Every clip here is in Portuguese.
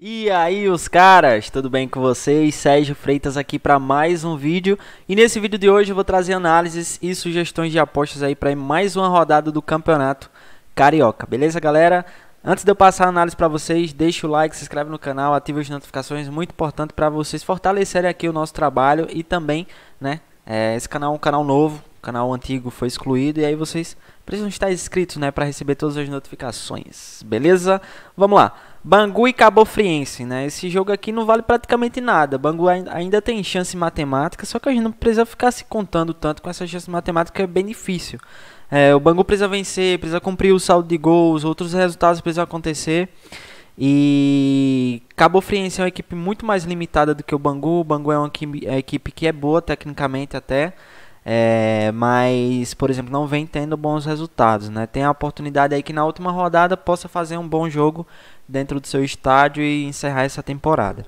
E aí, os caras, tudo bem com vocês? Sérgio Freitas aqui para mais um vídeo. E nesse vídeo de hoje eu vou trazer análises e sugestões de apostas aí para mais uma rodada do Campeonato Carioca. Beleza, galera? Antes de eu passar a análise para vocês, deixa o like, se inscreve no canal, ativa as notificações, muito importante para vocês fortalecerem aqui o nosso trabalho e também, né, é, esse canal é um canal novo, o canal antigo foi excluído e aí vocês precisam estar inscritos, né, para receber todas as notificações. Beleza? Vamos lá. Bangu e Cabo Friense, né? Esse jogo aqui não vale praticamente nada. Bangu ainda tem chance matemática, só que a gente não precisa ficar se contando tanto com essa chance matemática, é bem difícil. É, o Bangu precisa vencer, precisa cumprir o saldo de gols, outros resultados precisam acontecer. E Cabo Friense é uma equipe muito mais limitada do que o Bangu. O Bangu é uma equipe é que é boa tecnicamente até, é, mas, por exemplo, não vem tendo bons resultados. Né? Tem a oportunidade aí que na última rodada possa fazer um bom jogo dentro do seu estádio e encerrar essa temporada.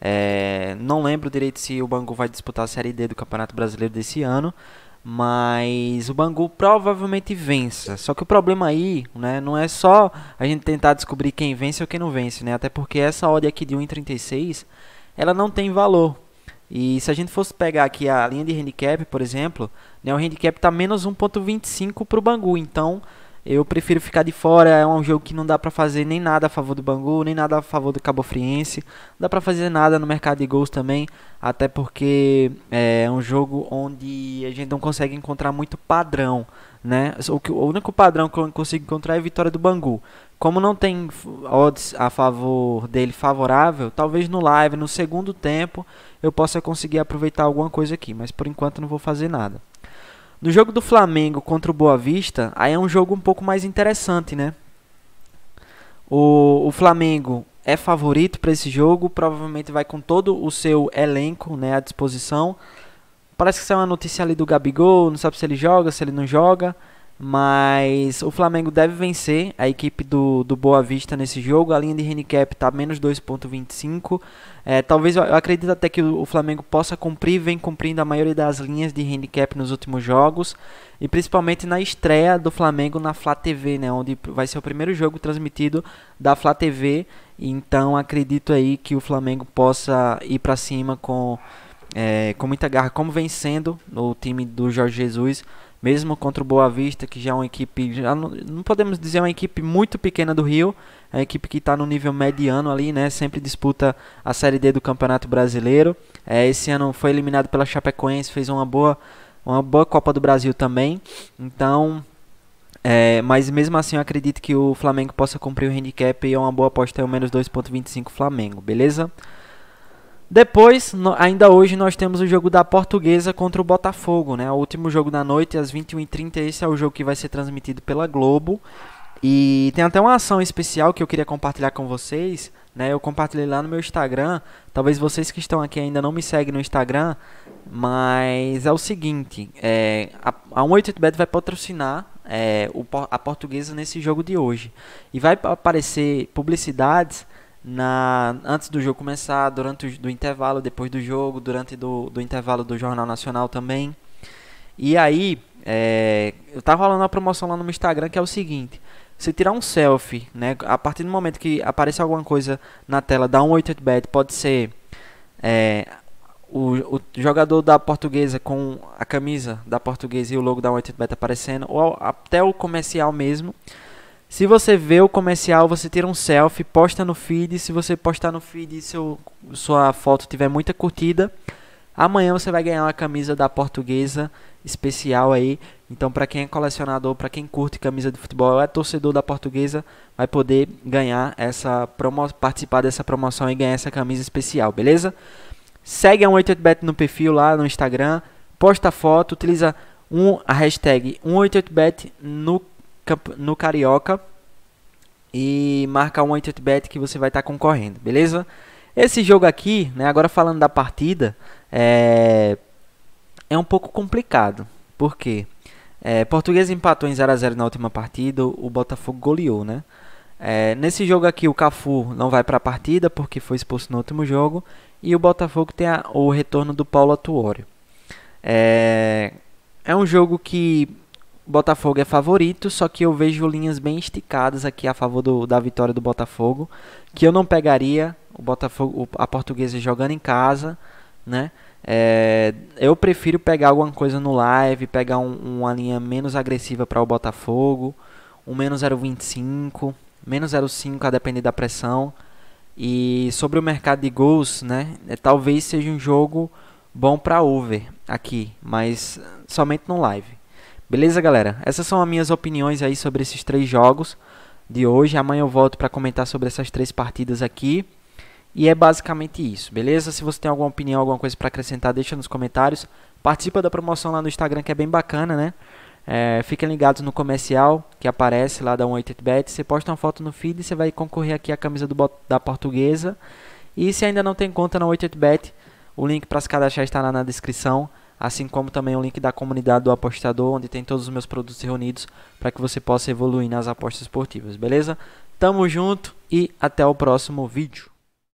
É, não lembro direito se o Bangu vai disputar a Série D do Campeonato Brasileiro desse ano, mas o Bangu provavelmente vença. Só que o problema aí né, não é só a gente tentar descobrir quem vence ou quem não vence, né? até porque essa odd aqui de 1,36 ela não tem valor, e se a gente fosse pegar aqui a linha de handicap, por exemplo, né, o handicap está menos 1.25 para o Bangu. Então eu prefiro ficar de fora. É um jogo que não dá para fazer nem nada a favor do Bangu, nem nada a favor do Cabo Friense. Não dá para fazer nada no mercado de gols também. Até porque é, é um jogo onde a gente não consegue encontrar muito padrão. Né? O único padrão que eu consigo encontrar é a vitória do Bangu. Como não tem odds a favor dele favorável, talvez no live, no segundo tempo, eu possa conseguir aproveitar alguma coisa aqui, mas por enquanto não vou fazer nada. No jogo do Flamengo contra o Boa Vista, aí é um jogo um pouco mais interessante, né? O, o Flamengo é favorito para esse jogo, provavelmente vai com todo o seu elenco né, à disposição. Parece que saiu uma notícia ali do Gabigol, não sabe se ele joga, se ele não joga. Mas o Flamengo deve vencer a equipe do, do Boa Vista nesse jogo. A linha de handicap está menos 2,25. É, talvez eu acredito até que o Flamengo possa cumprir, vem cumprindo a maioria das linhas de handicap nos últimos jogos. E principalmente na estreia do Flamengo na Flá TV, né, onde vai ser o primeiro jogo transmitido da Flá TV. Então acredito aí que o Flamengo possa ir para cima com, é, com muita garra, como vencendo o time do Jorge Jesus mesmo contra o Boa Vista, que já é uma equipe, já não, não podemos dizer uma equipe muito pequena do Rio, é uma equipe que está no nível mediano ali, né? Sempre disputa a Série D do Campeonato Brasileiro. É, esse ano foi eliminado pela Chapecoense, fez uma boa, uma boa Copa do Brasil também. Então, é, mas mesmo assim eu acredito que o Flamengo possa cumprir o handicap e é uma boa aposta é o menos 2.25 Flamengo, beleza? Depois, no, ainda hoje, nós temos o jogo da Portuguesa contra o Botafogo, né? O último jogo da noite, às 21h30. Esse é o jogo que vai ser transmitido pela Globo. E tem até uma ação especial que eu queria compartilhar com vocês, né? Eu compartilhei lá no meu Instagram. Talvez vocês que estão aqui ainda não me seguem no Instagram, mas é o seguinte: é, a, a 188bet vai patrocinar é, o, a portuguesa nesse jogo de hoje. E vai aparecer publicidades na antes do jogo começar, durante o do intervalo, depois do jogo, durante do, do intervalo do Jornal Nacional também. E aí, é, eu tava rolando uma promoção lá no meu Instagram que é o seguinte: você tirar um selfie, né? A partir do momento que aparece alguma coisa na tela da 188bet, pode ser é, o, o, jogador da portuguesa com a camisa da portuguesa e o logo da 188bet tá aparecendo, ou até o comercial mesmo. Se você vê o comercial, você tira um selfie, posta no feed. Se você postar no feed e seu, sua foto tiver muita curtida, amanhã você vai ganhar uma camisa da portuguesa especial aí. Então, para quem é colecionador, para quem curte camisa de futebol, é torcedor da portuguesa, vai poder ganhar essa promo participar dessa promoção e ganhar essa camisa especial, beleza? Segue a 188bet no perfil lá no Instagram, posta foto, utiliza um, a hashtag 188bet no no Carioca e marca um 8 Bet que você vai estar tá concorrendo, beleza? Esse jogo aqui, né, agora falando da partida, é, é um pouco complicado. Por quê? É, Português empatou em 0x0 na última partida, o Botafogo goleou, né? É, nesse jogo aqui o Cafu não vai para a partida porque foi expulso no último jogo e o Botafogo tem a, o retorno do Paulo Atuório. É, é um jogo que Botafogo é favorito, só que eu vejo linhas bem esticadas aqui a favor do, da vitória do Botafogo, que eu não pegaria o Botafogo, a Portuguesa jogando em casa, né? É, eu prefiro pegar alguma coisa no live, pegar um, uma linha menos agressiva para o Botafogo, um menos 0,25, menos 0,5 a depender da pressão. E sobre o mercado de gols, né? É, talvez seja um jogo bom para over aqui, mas somente no live. Beleza, galera? Essas são as minhas opiniões aí sobre esses três jogos de hoje. Amanhã eu volto para comentar sobre essas três partidas aqui. E é basicamente isso, beleza? Se você tem alguma opinião, alguma coisa para acrescentar, deixa nos comentários. Participa da promoção lá no Instagram, que é bem bacana, né? É, fiquem ligados no comercial que aparece lá da 18 bet Você posta uma foto no feed e você vai concorrer aqui à camisa do, da portuguesa. E se ainda não tem conta na 18 bet o link para se cadastrar está lá na descrição assim como também o link da comunidade do apostador, onde tem todos os meus produtos reunidos para que você possa evoluir nas apostas esportivas, beleza? Tamo junto e até o próximo vídeo.